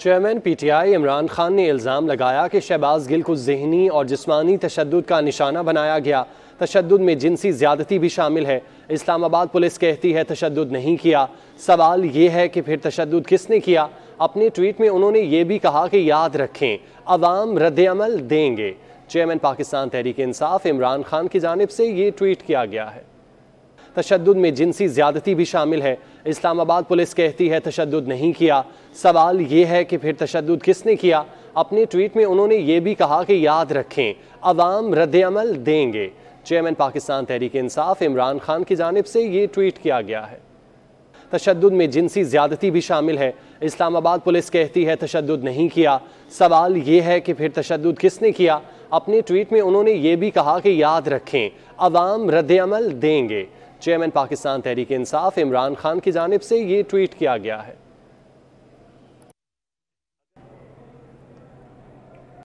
chairman PTI Imran Khan ने इल्ज़ाम लगाया कि शहबाज गिल को जहनी और जिसमानी तशद का निशाना बनाया गया तशद में जिनसी ज्यादती भी शामिल है इस्लामाबाद पुलिस कहती है तशद नहीं किया सवाल ये है कि फिर तशद किसने किया अपने ट्वीट में उन्होंने ये भी कहा कि याद रखें अवाम रद्दमल देंगे चेयरमैन पाकिस्तान तहरीक इंसाफ इमरान खान की जानब से ये ट्वीट किया गया है तशद में जिनसी ज्यादती भी शामिल है इस्लामाबाद पुलिस कहती है तशद नहीं किया सवाल ये है कि फिर तशद किसने किया अपने ट्वीट में उन्होंने ये भी कहा कि याद रखें अवाम रद्दमल देंगे चेयरमैन पाकिस्तान तहरीक इंसाफ इमरान खान की जानब से ये ट्वीट किया गया है तशद में जिनसी ज्यादती भी शामिल है इस्लामाबाद पुलिस कहती है तशद नहीं किया सवाल ये है कि फिर तशद किसने किया अपने ट्वीट में उन्होंने ये भी कहा कि याद रखें अवाम रद्दमल देंगे चेयरमैन पाकिस्तान तहरीक इंसाफ इमरान खान की जानब से ये ट्वीट किया गया है